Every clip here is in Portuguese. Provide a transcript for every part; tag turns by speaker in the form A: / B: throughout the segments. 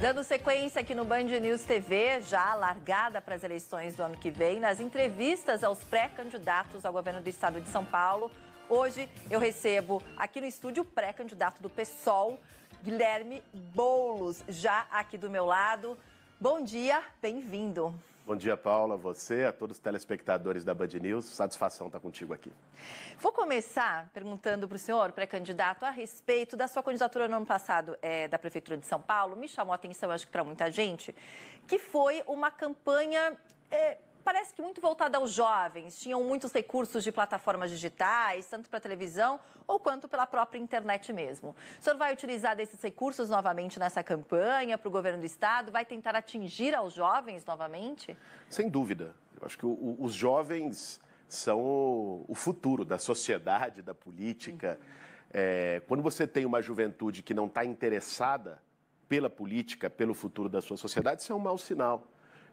A: Dando sequência aqui no Band News TV, já largada para as eleições do ano que vem, nas entrevistas aos pré-candidatos ao governo do estado de São Paulo. Hoje eu recebo aqui no estúdio o pré-candidato do PSOL, Guilherme Boulos, já aqui do meu lado. Bom dia, bem-vindo.
B: Bom dia, Paula, você, a todos os telespectadores da Band News. Satisfação estar contigo aqui.
A: Vou começar perguntando para o senhor, pré-candidato, a respeito da sua candidatura no ano passado é, da Prefeitura de São Paulo. Me chamou a atenção, acho que para muita gente, que foi uma campanha. É, parece que muito voltada aos jovens. Tinham muitos recursos de plataformas digitais, tanto para televisão ou quanto pela própria internet mesmo. O senhor vai utilizar desses recursos novamente nessa campanha para o governo do estado? Vai tentar atingir aos jovens novamente?
B: Sem dúvida. Eu acho que o, o, os jovens são o, o futuro da sociedade, da política. Uhum. É, quando você tem uma juventude que não está interessada pela política, pelo futuro da sua sociedade, isso é um mau sinal.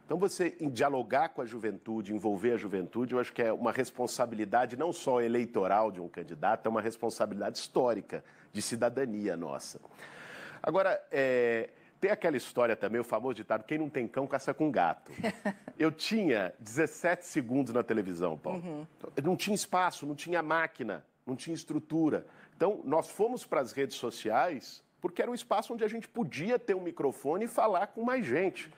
B: Então, você dialogar com a juventude, envolver a juventude, eu acho que é uma responsabilidade não só eleitoral de um candidato, é uma responsabilidade histórica, de cidadania nossa. Agora, é, tem aquela história também, o famoso ditado: quem não tem cão, caça com gato. Eu tinha 17 segundos na televisão, Paulo. Uhum. Então, não tinha espaço, não tinha máquina, não tinha estrutura. Então, nós fomos para as redes sociais porque era um espaço onde a gente podia ter um microfone e falar com mais gente.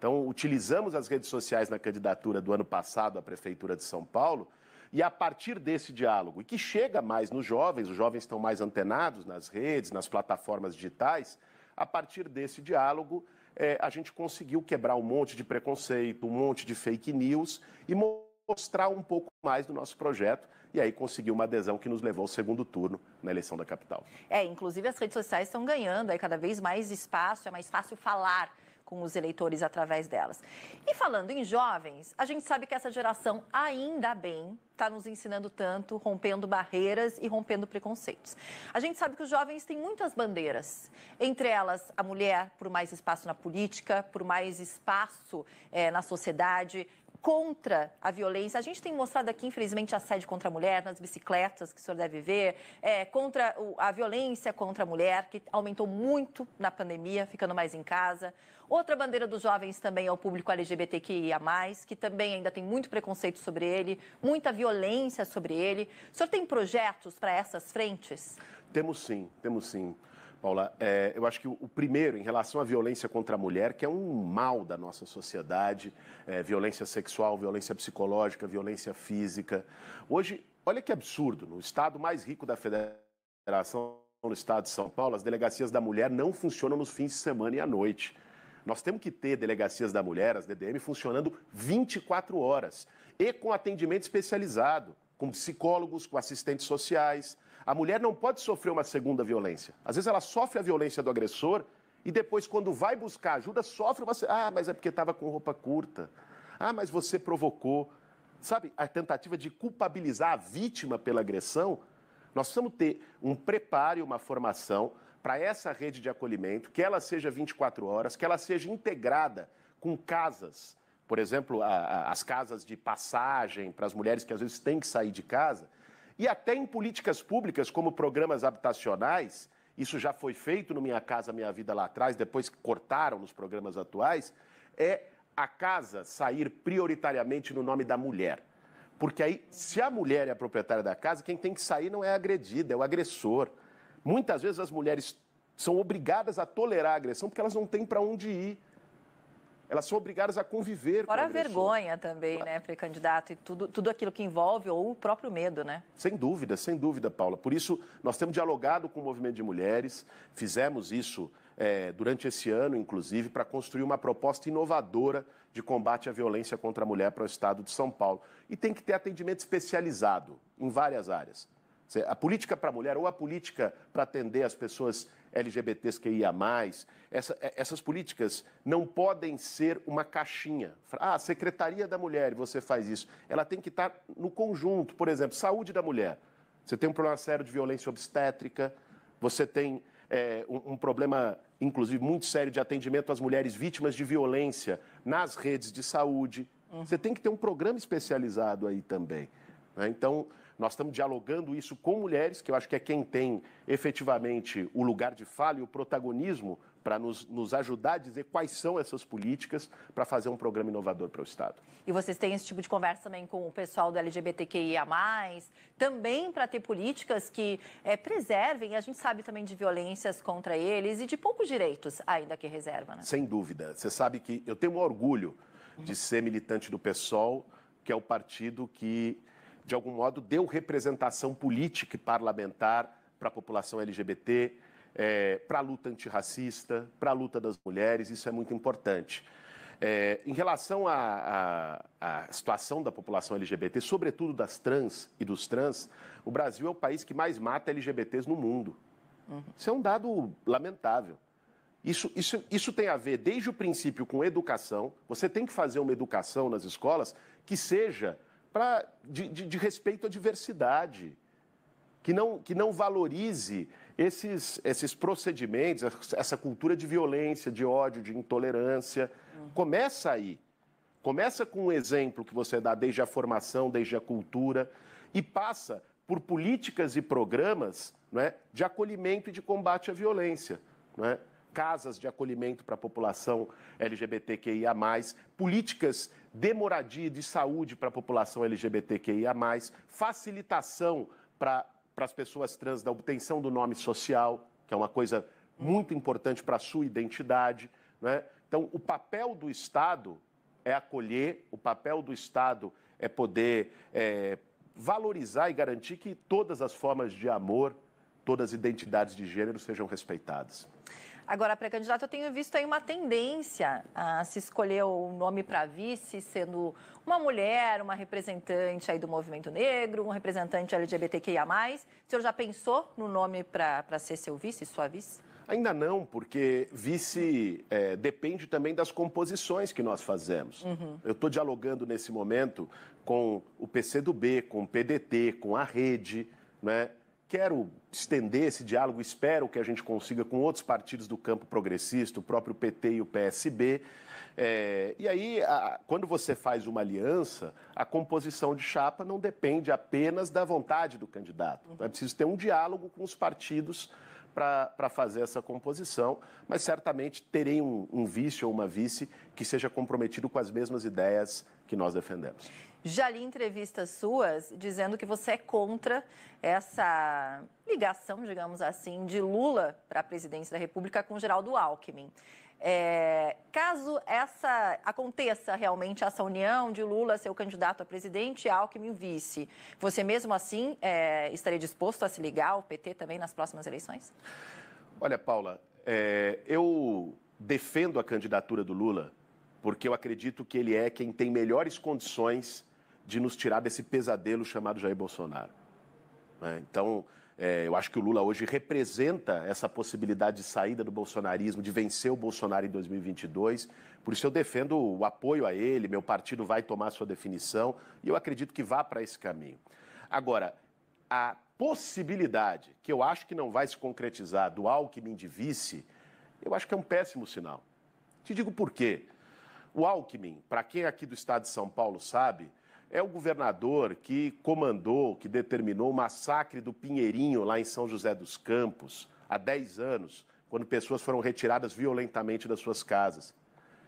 B: Então, utilizamos as redes sociais na candidatura do ano passado à Prefeitura de São Paulo. E a partir desse diálogo, e que chega mais nos jovens, os jovens estão mais antenados nas redes, nas plataformas digitais, a partir desse diálogo, é, a gente conseguiu quebrar um monte de preconceito, um monte de fake news e mostrar um pouco mais do nosso projeto. E aí conseguiu uma adesão que nos levou ao segundo turno na eleição da capital.
A: É, inclusive as redes sociais estão ganhando aí cada vez mais espaço, é mais fácil falar com os eleitores através delas. E falando em jovens, a gente sabe que essa geração, ainda bem, está nos ensinando tanto, rompendo barreiras e rompendo preconceitos. A gente sabe que os jovens têm muitas bandeiras, entre elas a mulher por mais espaço na política, por mais espaço é, na sociedade, contra a violência. A gente tem mostrado aqui, infelizmente, assédio contra a mulher nas bicicletas, que o senhor deve ver, é, contra o, a violência contra a mulher, que aumentou muito na pandemia, ficando mais em casa. Outra bandeira dos jovens também é o público LGBTQIA, que também ainda tem muito preconceito sobre ele, muita violência sobre ele. O senhor tem projetos para essas frentes?
B: Temos sim, temos sim. Paula, é, eu acho que o primeiro, em relação à violência contra a mulher, que é um mal da nossa sociedade, é, violência sexual, violência psicológica, violência física. Hoje, olha que absurdo, no estado mais rico da federação, no estado de São Paulo, as delegacias da mulher não funcionam nos fins de semana e à noite. Nós temos que ter delegacias da mulher, as DDM, funcionando 24 horas e com atendimento especializado, com psicólogos, com assistentes sociais. A mulher não pode sofrer uma segunda violência. Às vezes ela sofre a violência do agressor e depois, quando vai buscar ajuda, sofre uma. Ah, mas é porque estava com roupa curta. Ah, mas você provocou. Sabe, a tentativa de culpabilizar a vítima pela agressão. Nós precisamos ter um preparo e uma formação para essa rede de acolhimento, que ela seja 24 horas, que ela seja integrada com casas, por exemplo, a, a, as casas de passagem para as mulheres que às vezes têm que sair de casa, e até em políticas públicas, como programas habitacionais, isso já foi feito no Minha Casa Minha Vida lá atrás, depois que cortaram nos programas atuais, é a casa sair prioritariamente no nome da mulher. Porque aí, se a mulher é a proprietária da casa, quem tem que sair não é a agredida, é o agressor. Muitas vezes as mulheres são obrigadas a tolerar a agressão porque elas não têm para onde ir. Elas são obrigadas a conviver Fora com a agressão.
A: vergonha também, né, pré-candidato, e tudo, tudo aquilo que envolve, ou o próprio medo, né?
B: Sem dúvida, sem dúvida, Paula. Por isso, nós temos dialogado com o movimento de mulheres, fizemos isso é, durante esse ano, inclusive, para construir uma proposta inovadora de combate à violência contra a mulher para o estado de São Paulo. E tem que ter atendimento especializado em várias áreas a política para a mulher ou a política para atender as pessoas LGBTs que ia mais, essa, é, essas políticas não podem ser uma caixinha. Ah, a Secretaria da Mulher, você faz isso. Ela tem que estar no conjunto. Por exemplo, saúde da mulher. Você tem um problema sério de violência obstétrica, você tem é, um, um problema, inclusive, muito sério de atendimento às mulheres vítimas de violência nas redes de saúde. Uhum. Você tem que ter um programa especializado aí também. Né? Então, nós estamos dialogando isso com mulheres, que eu acho que é quem tem efetivamente o lugar de fala e o protagonismo para nos, nos, ajudar a dizer quais são essas políticas para fazer um programa inovador para o Estado.
A: E vocês têm esse tipo de conversa também com o pessoal do LGBTQIA, também para ter políticas que é, preservem, a gente sabe também de violências contra eles e de poucos direitos ainda que reserva, né?
B: Sem dúvida. Você sabe que eu tenho um orgulho de ser militante do PSOL, que é o partido que de algum modo, deu representação política e parlamentar para a população LGBT, é, para a luta antirracista, para a luta das mulheres, isso é muito importante. É, em relação à situação da população LGBT, sobretudo das trans e dos trans, o Brasil é o país que mais mata LGBTs no mundo. Uhum. Isso é um dado lamentável. Isso, isso, isso tem a ver, desde o princípio, com educação. Você tem que fazer uma educação nas escolas que seja pra, de, de, de respeito à diversidade, que não, que não valorize esses, esses procedimentos, essa cultura de violência, de ódio, de intolerância. Uhum. Começa aí. Começa com um exemplo que você dá desde a formação, desde a cultura, e passa por políticas e programas né, de acolhimento e de combate à violência. não é casas de acolhimento para a população LGBTQIA, políticas de moradia e de saúde para a população LGBTQIA, facilitação para as pessoas trans da obtenção do nome social, que é uma coisa muito importante para a sua identidade. Né? Então, o papel do Estado é acolher, o papel do Estado é poder é, valorizar e garantir que todas as formas de amor, todas as identidades de gênero sejam respeitadas.
A: Agora, pré-candidato, eu tenho visto aí uma tendência a se escolher o nome para vice, sendo uma mulher, uma representante aí do movimento negro, um representante LGBTQIA. O senhor já pensou no nome para ser seu vice, sua vice? Ainda não, porque
B: vice é, depende também das composições que nós fazemos. Uhum. Eu estou dialogando nesse momento com o PCdoB, com o PDT, com a rede, né? Quero estender esse diálogo, espero que a gente consiga com outros partidos do campo progressista, o próprio PT e o PSB. É, e aí, a, quando você faz uma aliança, a composição de chapa não depende apenas da vontade do candidato. Então é preciso ter um diálogo com os partidos para fazer essa composição, mas certamente terei um, um vice ou uma vice que seja comprometido com as mesmas ideias que nós defendemos.
A: Já li entrevistas suas dizendo que você é contra essa ligação, digamos assim, de Lula para a presidência da República com Geraldo Alckmin. É, caso essa aconteça realmente essa união de Lula ser o candidato a presidente e Alckmin vice, você mesmo assim é, estaria disposto a se ligar ao PT também nas próximas eleições?
B: Olha, Paula, é, eu defendo a candidatura do Lula porque eu acredito que ele é quem tem melhores condições de nos tirar desse pesadelo chamado Jair Bolsonaro. Né? Então, é, eu acho que o Lula hoje representa essa possibilidade de saída do bolsonarismo, de vencer o Bolsonaro em 2022. Por isso eu defendo o apoio a ele, meu partido vai tomar sua definição e eu acredito que vá para esse caminho. Agora, a possibilidade, que eu acho que não vai se concretizar, do Alckmin de vice, eu acho que é um péssimo sinal. Te digo por quê. O Alckmin, para quem é aqui do estado de São Paulo sabe, é o governador que comandou, que determinou o massacre do Pinheirinho, lá em São José dos Campos, há 10 anos, quando pessoas foram retiradas violentamente das suas casas.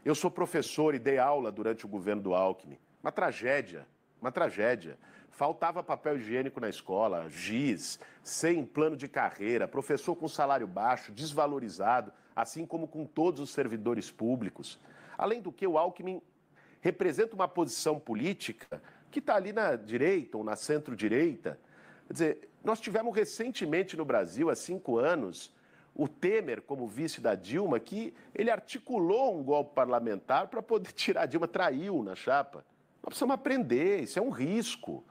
B: Eu sou professor e dei aula durante o governo do Alckmin. Uma tragédia, uma tragédia. Faltava papel higiênico na escola, giz, sem plano de carreira, professor com salário baixo, desvalorizado, assim como com todos os servidores públicos. Além do que, o Alckmin representa uma posição política que está ali na direita ou na centro-direita. Quer dizer, nós tivemos recentemente no Brasil, há cinco anos, o Temer como vice da Dilma, que ele articulou um golpe parlamentar para poder tirar a Dilma, traiu na chapa. Nós precisamos aprender, isso é um risco.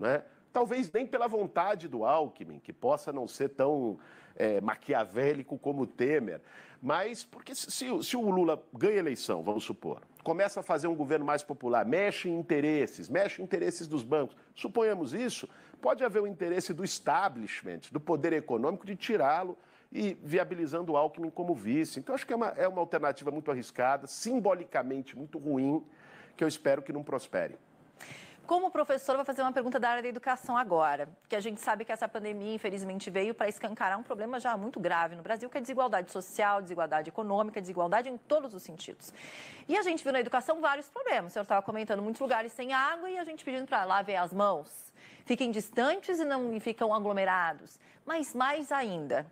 B: Né? Talvez nem pela vontade do Alckmin, que possa não ser tão é, maquiavélico como o Temer. Mas porque se, se o Lula ganha eleição, vamos supor, começa a fazer um governo mais popular, mexe em interesses, mexe em interesses dos bancos, suponhamos isso, pode haver o um interesse do establishment, do poder econômico, de tirá-lo e viabilizando o Alckmin como vice. Então, acho que é uma, é uma alternativa muito arriscada, simbolicamente muito ruim, que eu espero que não prospere.
A: Como professor, vou fazer uma pergunta da área da educação agora, que a gente sabe que essa pandemia, infelizmente, veio para escancarar um problema já muito grave no Brasil, que é desigualdade social, desigualdade econômica, desigualdade em todos os sentidos. E a gente viu na educação vários problemas. O senhor estava comentando muitos lugares sem água e a gente pedindo para lavar as mãos. Fiquem distantes e não e ficam aglomerados. Mas mais ainda,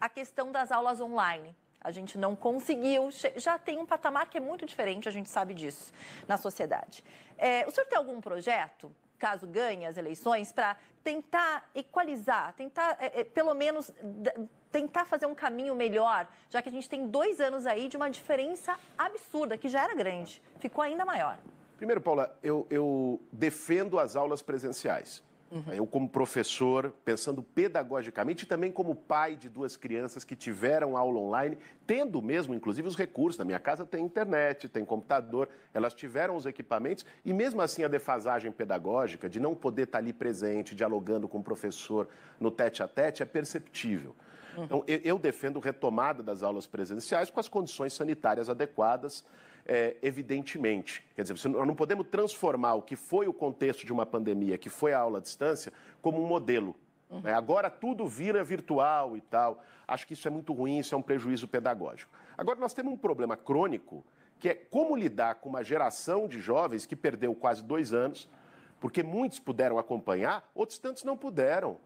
A: a questão das aulas online a gente não conseguiu. Já tem um patamar que é muito diferente, a gente sabe disso na sociedade. É, o senhor tem algum projeto, caso ganhe as eleições, para tentar equalizar, tentar, é, é pelo menos, tentar fazer um caminho melhor, já que a gente tem dois anos aí de uma diferença absurda, que já era grande, ficou ainda maior?
B: Primeiro, Paula, eu, eu defendo as aulas presenciais. Uhum. Eu, como professor, pensando pedagogicamente e também como pai de duas crianças que tiveram aula online, tendo mesmo, inclusive, os recursos. Na minha casa tem internet, tem computador, elas tiveram os equipamentos e, mesmo assim, a defasagem pedagógica de não poder estar ali presente, dialogando com o professor no tete a tete, é perceptível. Uhum. Então, eu, defendo defendo retomada das aulas presenciais com as condições sanitárias adequadas é, evidentemente. Quer dizer, nós não podemos transformar o que foi o contexto de uma pandemia, que foi a aula à distância, como um modelo. Uhum. Né? agora tudo vira virtual e tal. Acho que isso é muito ruim, isso é um prejuízo pedagógico. Agora, nós temos um problema crônico, que é como lidar com uma geração de jovens que perdeu quase dois anos, porque muitos puderam acompanhar, outros tantos não puderam.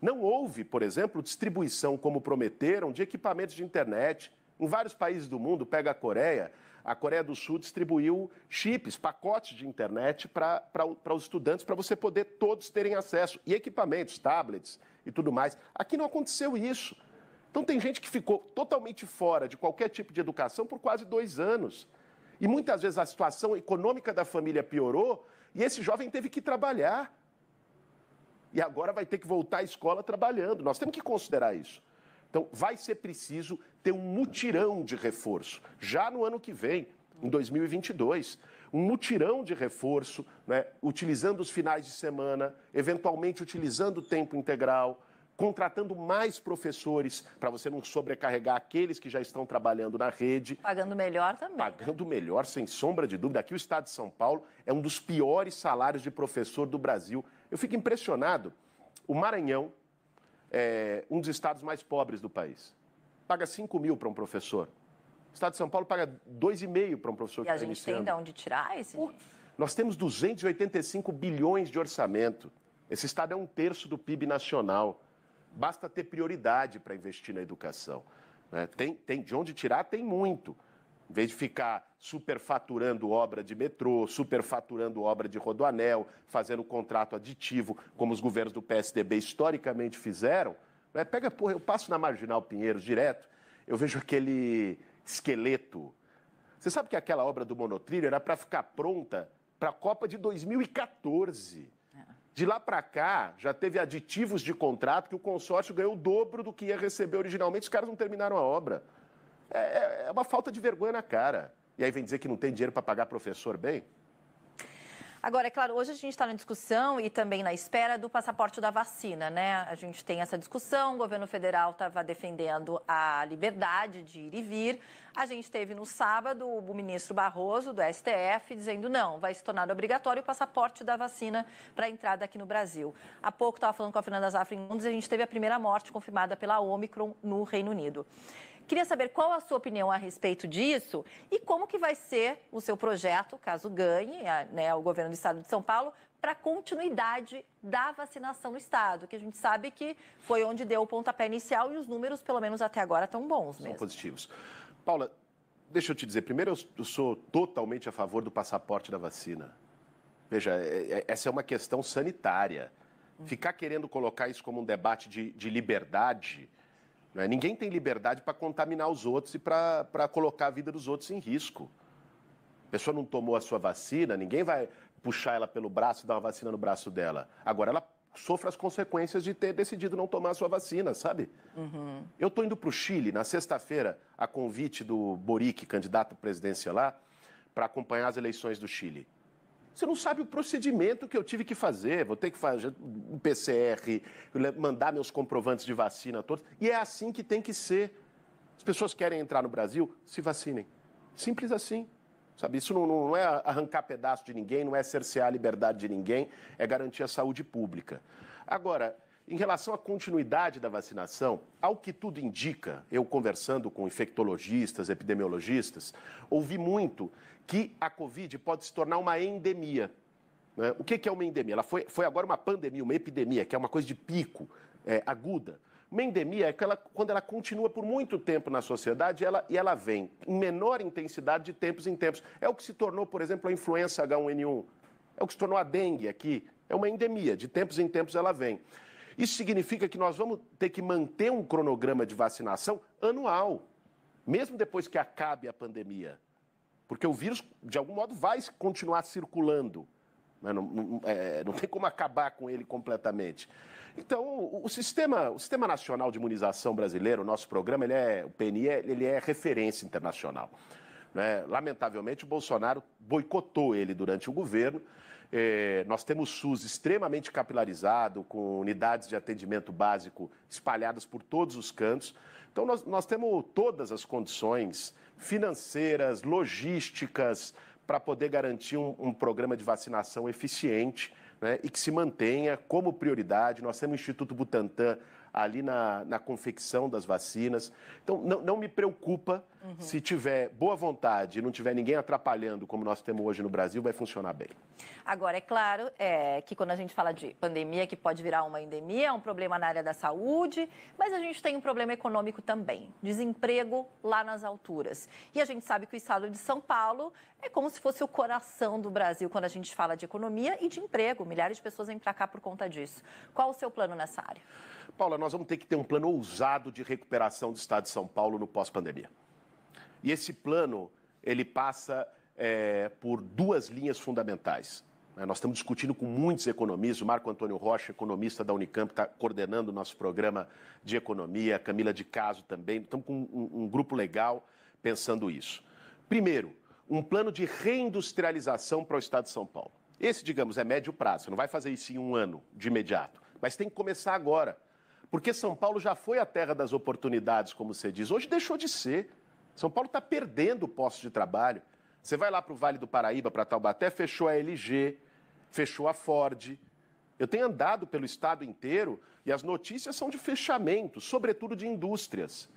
B: Não houve, por exemplo, distribuição, como prometeram, de equipamentos de internet. Em vários países do mundo, pega a Coreia, a Coreia do Sul distribuiu chips, pacotes de internet para os estudantes, para você poder todos terem acesso, e equipamentos, tablets e tudo mais. Aqui não aconteceu isso. Então, tem gente que ficou totalmente fora de qualquer tipo de educação por quase dois anos. E muitas vezes a situação econômica da família piorou e esse jovem teve que trabalhar. E agora vai ter que voltar à escola trabalhando. Nós temos que considerar isso. Então, vai ser preciso ter um mutirão de reforço, já no ano que vem, em 2022 um mutirão de reforço, né, utilizando os finais de semana, eventualmente utilizando o tempo integral, contratando mais professores para você não sobrecarregar aqueles que já estão trabalhando na rede.
A: Pagando melhor também.
B: Pagando melhor, sem sombra de dúvida. Aqui o Estado de São Paulo é um dos piores salários de professor do Brasil. Eu fico impressionado. O Maranhão, é, um dos estados mais pobres do país. Paga 5 mil para um professor. O estado de São Paulo paga 2,5 para um professor e que está E a tá gente tem de
A: onde tirar esse Pô,
B: Nós temos 285 bilhões de orçamento. Esse estado é um terço do PIB nacional. Basta ter prioridade para investir na educação. Né? Tem, tem de onde tirar, tem muito. Em vez de ficar superfaturando obra de metrô, superfaturando obra de rodoanel, fazendo contrato aditivo, como os governos do PSDB historicamente fizeram, né? pega, porra, eu passo na Marginal Pinheiros direto, eu vejo aquele esqueleto. Você sabe que aquela obra do monotrilho era para ficar pronta para a Copa de 2014. É. De lá para cá, já teve aditivos de contrato que o consórcio ganhou o dobro do que ia receber originalmente. Os caras não terminaram a obra. É, é, é uma falta de vergonha na cara. E aí vem dizer que não tem dinheiro para pagar professor bem?
A: Agora, é claro, hoje a gente está na discussão e também na espera do passaporte da vacina, né? A gente tem essa discussão, o governo federal estava defendendo a liberdade de ir e vir. A gente teve no sábado o ministro Barroso, do STF, dizendo não, vai se tornar obrigatório o passaporte da vacina para entrada aqui no Brasil. Há pouco estava falando com a Fernanda Zafra em e a gente teve a primeira morte confirmada pela Omicron no Reino Unido. Queria saber qual a sua opinião a respeito disso e como que vai ser o seu projeto, caso ganhe né, o governo do estado de São Paulo, para a continuidade da vacinação no estado, que a gente sabe que foi onde deu o pontapé inicial e os números, pelo menos até agora, estão bons mesmo. São
B: positivos. Paula, deixa eu te dizer, primeiro eu sou totalmente a favor do passaporte da vacina. Veja, é, é, essa é uma questão sanitária. Hum. Ficar querendo colocar isso como um debate de, de liberdade né? Ninguém tem liberdade para contaminar os outros e para colocar a vida dos outros em risco. A pessoa não tomou a sua vacina, ninguém vai puxar ela pelo braço e dar uma vacina no braço dela. Agora ela sofre as consequências de ter decidido não tomar a sua vacina, sabe? Uhum. Eu estou indo para o Chile na sexta-feira, a convite do Boric, candidato à presidência lá, para acompanhar as eleições do Chile. Você não sabe o procedimento que eu tive que fazer. Vou ter que fazer um PCR, mandar meus comprovantes de vacina todos. E é assim que tem que ser. As pessoas querem entrar no Brasil, se vacinem. Simples assim. Sabe, isso não, não, é arrancar pedaço de ninguém, não é cercear a liberdade de ninguém, é garantir a saúde pública. Agora, em relação à continuidade da vacinação, ao que tudo indica, eu conversando com infectologistas, epidemiologistas, ouvi muito que a Covid pode se tornar uma endemia. Né? O que, é uma endemia? Ela foi, foi agora uma pandemia, uma epidemia, que é uma coisa de pico, é, aguda. Uma endemia é aquela, quando ela continua por muito tempo na sociedade ela, e ela vem em menor intensidade de tempos em tempos. É o que se tornou, por exemplo, a influenza H1N1. É o que se tornou a dengue aqui. É uma endemia, de tempos em tempos ela vem. Isso significa que nós vamos ter que manter um cronograma de vacinação anual, mesmo depois que acabe a pandemia. Porque o vírus, de algum modo, vai continuar circulando. Né? Não, não, é, não, tem como acabar com ele completamente. Então, o, o, sistema, o Sistema Nacional de Imunização Brasileiro, o nosso programa, ele é, o PNI, ele é referência internacional. Né? Lamentavelmente, o Bolsonaro boicotou ele durante o governo, é, nós temos SUS extremamente capilarizado, com unidades de atendimento básico espalhadas por todos os cantos. Então, nós, nós temos todas as condições financeiras, logísticas, para poder garantir um, um, programa de vacinação eficiente né, e que se mantenha como prioridade. Nós temos o Instituto Butantan ali na, na confecção das vacinas. Então, não, não me preocupa Uhum. Se tiver boa vontade e não tiver ninguém atrapalhando, como nós temos hoje no Brasil, vai funcionar bem.
A: Agora, é claro é, que quando a gente fala de pandemia, que pode virar uma endemia, é um problema na área da saúde, mas a gente tem um problema econômico também. Desemprego lá nas alturas. E a gente sabe que o estado de São Paulo é como se fosse o coração do Brasil quando a gente fala de economia e de emprego. Milhares de pessoas vêm para cá por conta disso. Qual o seu plano nessa área? Paula, nós vamos ter
B: que ter um plano ousado de recuperação do Estado de São Paulo no pós-pandemia. E esse plano ele passa é, por duas linhas fundamentais. Né? Nós estamos discutindo com muitos economistas, o Marco Antônio Rocha, economista da Unicamp, está coordenando o nosso programa de economia, a Camila de Caso também. Estamos com um, um grupo legal pensando isso. Primeiro, um plano de reindustrialização para o Estado de São Paulo. Esse, digamos, é médio prazo, você não vai fazer isso em um ano, de imediato, mas tem que começar agora. Porque São Paulo já foi a terra das oportunidades, como você diz. Hoje deixou de ser. São Paulo está perdendo postos de trabalho. Você vai lá para o Vale do Paraíba, para Taubaté, fechou a LG, fechou a Ford. Eu tenho andado pelo estado inteiro e as notícias são de fechamento, sobretudo de indústrias.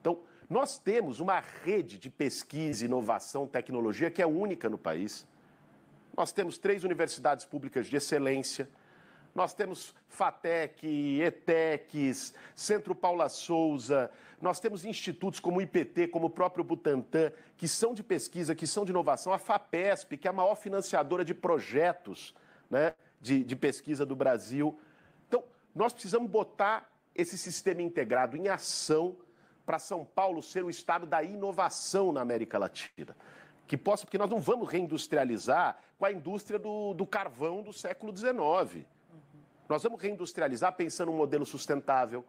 B: Então, nós temos uma rede de pesquisa, inovação, tecnologia que é única no país. Nós temos três universidades públicas de excelência, nós temos FATEC, ETECs, Centro Paula Souza, nós temos institutos como o IPT, como o próprio Butantan, que são de pesquisa, que são de inovação, a FAPESP, que é a maior financiadora de projetos né, de, de pesquisa do Brasil. Então, nós precisamos botar esse sistema integrado em ação para São Paulo ser o estado da inovação na América Latina que possa, porque nós não vamos reindustrializar com a indústria do, do carvão do século XIX. Nós vamos reindustrializar pensando um modelo sustentável,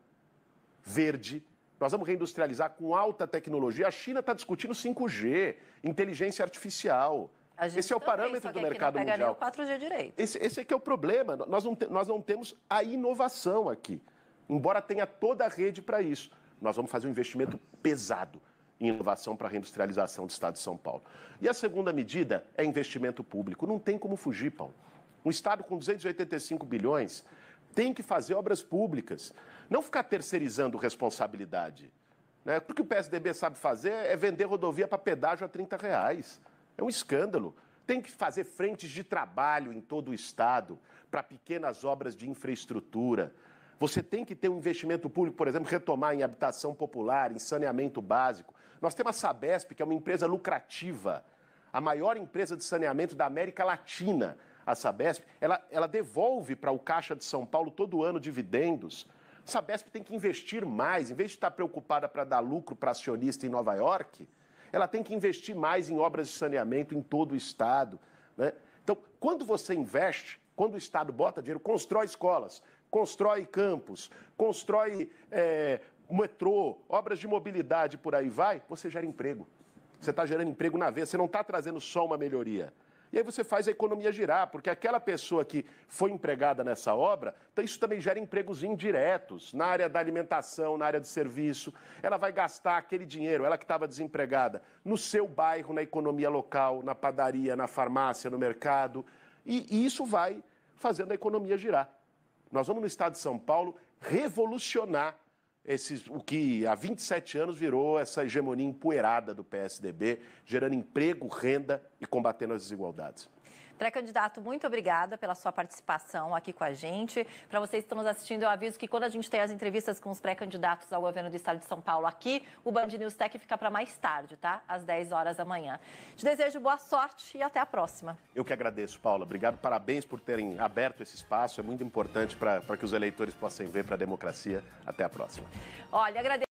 B: verde. Nós vamos reindustrializar com alta tecnologia. A China está discutindo 5G, inteligência artificial. Esse é o parâmetro do mercado não mundial.
A: 4G direito.
B: Esse, esse é que é o problema. Nós não, te, nós não temos a inovação aqui, embora tenha toda a rede para isso. Nós vamos fazer um investimento pesado em inovação para a reindustrialização do Estado de São Paulo. E a segunda medida é investimento público. Não tem como fugir, Paulo. Um Estado com 285 bilhões tem que fazer obras públicas, não ficar terceirizando responsabilidade. Né? Porque o PSDB sabe fazer é vender rodovia para pedágio a 30 reais. É um escândalo. Tem que fazer frentes de trabalho em todo o Estado para pequenas obras de infraestrutura. Você tem que ter um investimento público, por exemplo, retomar em habitação popular, em saneamento básico. Nós temos a Sabesp, que é uma empresa lucrativa, a maior empresa de saneamento da América Latina a Sabesp, ela, ela devolve para o Caixa de São Paulo todo ano dividendos. A Sabesp tem que investir mais, em vez de estar preocupada para dar lucro para acionista em Nova York, ela tem que investir mais em obras de saneamento em todo o estado. Né? Então, quando você investe, quando o Estado bota dinheiro, constrói escolas, constrói campos, constrói é, metrô, obras de mobilidade, por aí vai, você gera emprego. Você está gerando emprego na vez você não está trazendo só uma melhoria, e aí você faz a economia girar, porque aquela pessoa que foi empregada nessa obra, então isso também gera empregos indiretos na área da alimentação, na área de serviço. Ela vai gastar aquele dinheiro, ela que estava desempregada, no seu bairro, na economia local, na padaria, na farmácia, no mercado. E, e isso vai fazendo a economia girar. Nós vamos no estado de São Paulo revolucionar esses, o que há 27 anos virou essa hegemonia empoeirada do PSDB, gerando emprego, renda e combatendo as desigualdades.
A: Pré-candidato, muito obrigada pela sua participação aqui com a gente. Para vocês que estão nos assistindo, eu aviso que quando a gente tem as entrevistas com os pré-candidatos ao governo do estado de São Paulo aqui, o Band News Tech fica para mais tarde, tá? Às 10 horas da manhã. Te desejo boa sorte e até a próxima.
B: Eu que agradeço, Paula. Obrigado, parabéns por terem aberto esse espaço. É muito importante para que os eleitores possam ver para a democracia. Até a próxima.
A: Olha, agradeço.